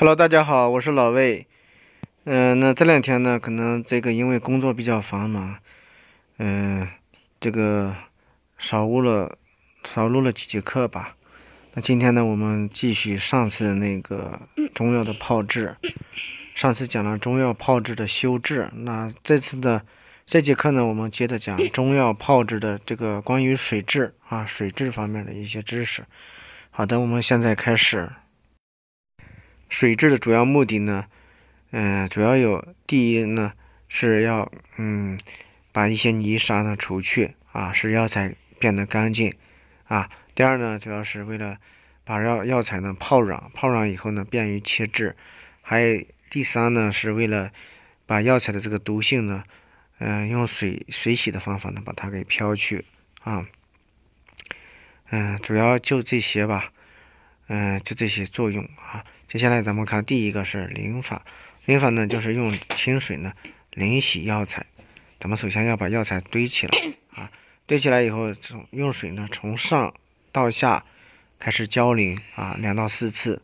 Hello，大家好，我是老魏。嗯，那这两天呢，可能这个因为工作比较繁忙，嗯，这个少录了少录了几节课吧。那今天呢，我们继续上次的那个中药的炮制。上次讲了中药炮制的修制，那这次的这节课呢，我们接着讲中药炮制的这个关于水质啊水质方面的一些知识。好的，我们现在开始。水质的主要目的呢，嗯，主要有第一呢是要嗯把一些泥沙呢除去啊，使药材变得干净啊。第二呢主要是为了把药药材呢泡软，泡软以后呢便于切制，还有第三呢是为了把药材的这个毒性呢，嗯用水水洗的方法呢把它给漂去啊。嗯，主要就这些吧。嗯，就这些作用啊。接下来咱们看第一个是淋法，淋法呢就是用清水呢淋洗药材。咱们首先要把药材堆起来啊，堆起来以后，从用水呢从上到下开始浇淋啊，两到四次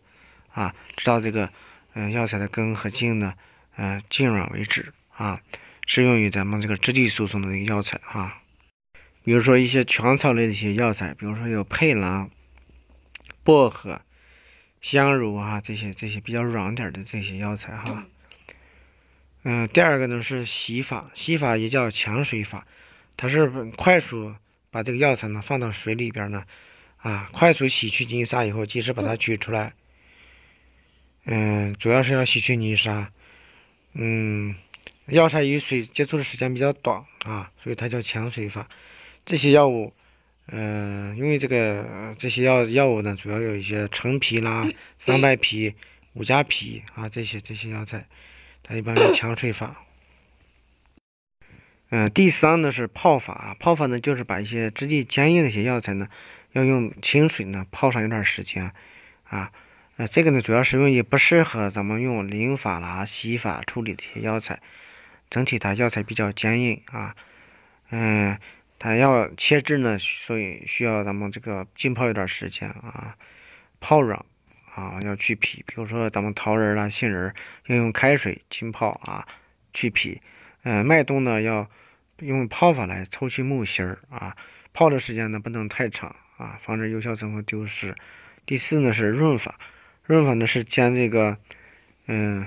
啊，直到这个嗯药材的根和茎呢嗯浸软为止啊。适用于咱们这个质地疏松的这个药材哈，比如说一些全草类的一些药材，比如说有佩兰。薄荷、香茹啊，这些这些比较软点的这些药材哈。嗯，第二个呢是洗法，洗法也叫抢水法，它是快速把这个药材呢放到水里边呢，啊，快速洗去泥沙以后，及时把它取出来。嗯，主要是要洗去泥沙，嗯，药材与水接触的时间比较短啊，所以它叫抢水法。这些药物。嗯，因为这个这些药药物呢，主要有一些陈皮啦、桑白皮、五加皮啊，这些这些药材，它一般是强水法。嗯，第三呢是泡法，泡法呢就是把一些质地坚硬的一些药材呢，要用清水呢泡上一段时间啊。呃，这个呢主要是用于不适合咱们用淋法啦、洗法处理的一些药材，整体它药材比较坚硬啊。嗯。还要切制呢，所以需要咱们这个浸泡一段时间啊，泡软啊，要去皮。比如说咱们桃仁儿啦、杏仁儿，要用开水浸泡啊，去皮。嗯，麦冬呢，要用泡法来抽去木芯儿啊。泡的时间呢，不能太长啊，防止有效成分丢失。第四呢是润法，润法呢是将这个嗯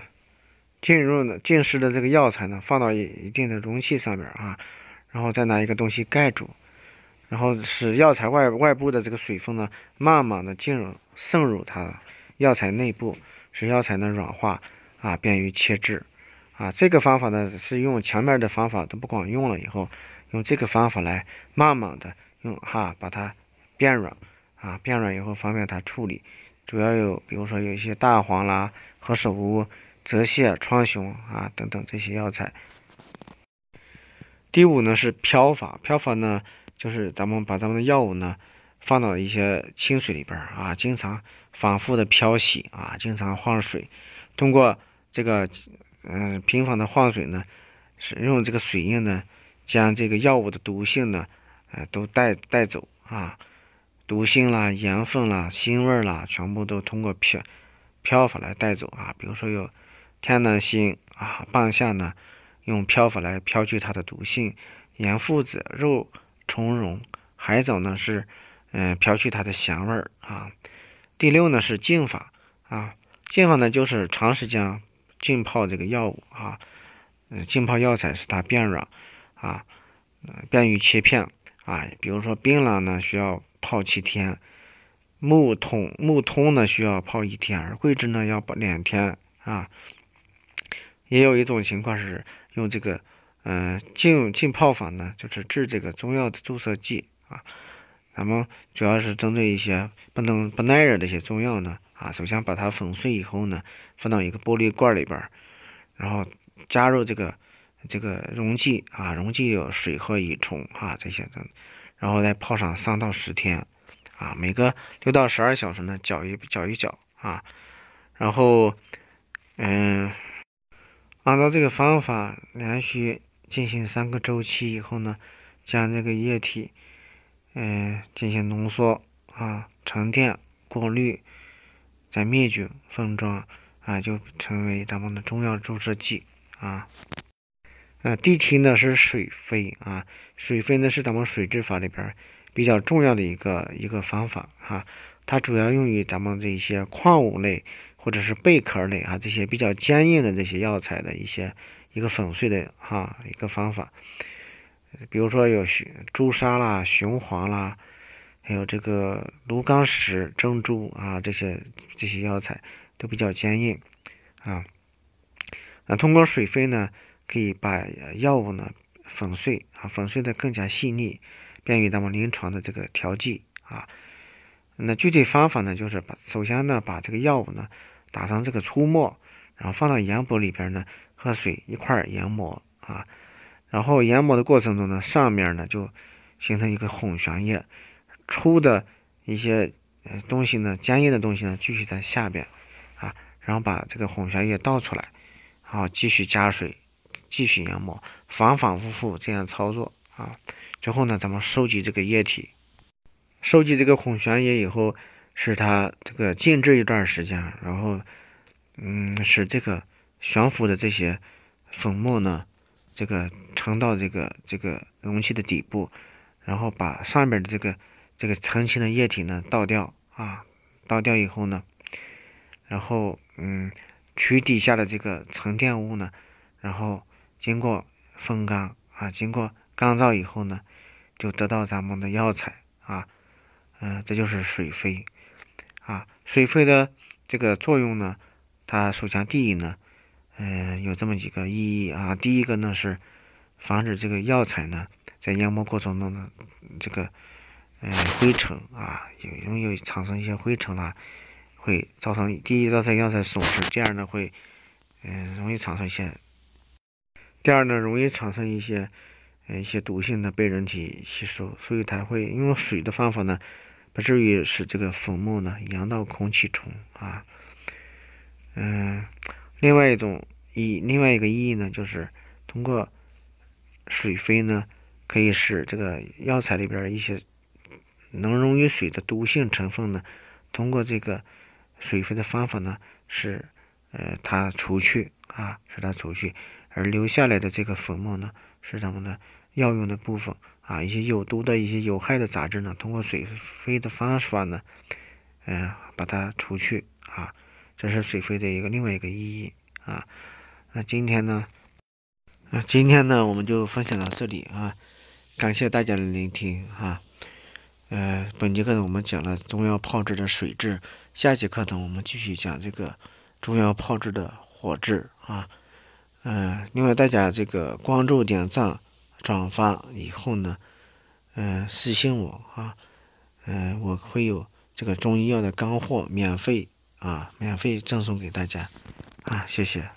浸润的浸湿的这个药材呢，放到一一定的容器上面啊。然后再拿一个东西盖住，然后使药材外外部的这个水分呢，慢慢的进入渗入它药材内部，使药材呢软化啊，便于切制啊。这个方法呢是用前面的方法都不管用了以后，用这个方法来慢慢的用哈把它变软啊，变软以后方便它处理。主要有比如说有一些大黄啦、何首乌、泽泻、川芎啊等等这些药材。第五呢是漂法，漂法呢就是咱们把咱们的药物呢放到一些清水里边儿啊，经常反复的漂洗啊，经常换水，通过这个嗯频繁的换水呢，使用这个水印呢将这个药物的毒性呢呃都带带走啊，毒性啦、盐分啦、腥味啦，全部都通过漂漂法来带走啊。比如说有天南星啊、半夏呢。用漂法来漂去它的毒性，盐附子、肉苁蓉、海藻呢是，嗯，漂去它的咸味儿啊。第六呢是浸法啊，浸法呢就是长时间浸泡这个药物啊，嗯，浸泡药材使它变软啊，便于切片啊。比如说槟榔呢需要泡七天，木桶木通呢需要泡一天，而桂枝呢要泡两天啊。也有一种情况是。用这个，嗯，浸浸泡法呢，就是制这个中药的注射剂啊。咱们主要是针对一些不能不耐热的一些中药呢啊，首先把它粉碎以后呢，放到一个玻璃罐里边儿，然后加入这个这个溶剂啊，溶剂有水和乙醇啊这些的，然后再泡上三到十天啊，每个六到十二小时呢搅一搅一搅啊，然后嗯。按照这个方法连续进行三个周期以后呢，将这个液体，嗯，进行浓缩啊、沉淀、过滤，再灭菌、封装啊，就成为咱们的中药注射剂啊。啊，第七呢是水飞啊，水飞呢是咱们水质法里边比较重要的一个一个方法哈。它主要用于咱们这一些矿物类或者是贝壳类啊这些比较坚硬的这些药材的一些一个粉碎的哈一个方法，比如说有雄朱砂啦、雄黄啦，还有这个炉甘石、珍珠啊这些这些药材都比较坚硬啊，那通过水飞呢可以把药物呢粉碎啊粉碎的更加细腻，便于咱们临床的这个调剂啊。那具体方法呢？就是把首先呢把这个药物呢打成这个粗末，然后放到研钵里边呢，和水一块研磨啊。然后研磨的过程中呢，上面呢就形成一个混悬液，粗的一些东西呢，坚硬的东西呢继续在下边啊。然后把这个混悬液倒出来，然后继续加水，继续研磨，反反复复这样操作啊。最后呢，咱们收集这个液体。收集这个混悬液以后，使它这个静置一段时间，然后，嗯，使这个悬浮的这些粉末呢，这个沉到这个这个容器的底部，然后把上面的这个这个澄清的液体呢倒掉啊，倒掉以后呢，然后嗯，取底下的这个沉淀物呢，然后经过风干啊，经过干燥以后呢，就得到咱们的药材啊。嗯，这就是水飞啊。水飞的这个作用呢，它首先第一呢，嗯，有这么几个意义啊。第一个呢是防止这个药材呢在研磨过程中呢，这个嗯灰尘啊，有容易产生一些灰尘啦，会造成第一造成药材损失，第二呢会嗯容易产生一些，第二呢容易产生一些嗯一些毒性的被人体吸收，所以它会用水的方法呢。不至于使这个粉末呢扬到空气中啊，嗯，另外一种意另外一个意义呢，就是通过水飞呢，可以使这个药材里边一些能溶于水的毒性成分呢，通过这个水飞的方法呢，使呃它除去啊，使它除去，而留下来的这个粉末呢，是咱们的药用的部分。啊，一些有毒的一些有害的杂质呢，通过水飞的方法呢，嗯，把它除去啊，这是水飞的一个另外一个意义啊。那今天呢，那今天呢，我们就分享到这里啊，感谢大家的聆听啊。呃，本节课呢我们讲了中药炮制的水质，下节课呢我们继续讲这个中药炮制的火制啊。嗯，另外大家这个关注点赞。转发以后呢，嗯，私信我啊，嗯，我会有这个中医药的干货免费啊，免费赠送给大家，啊，谢谢。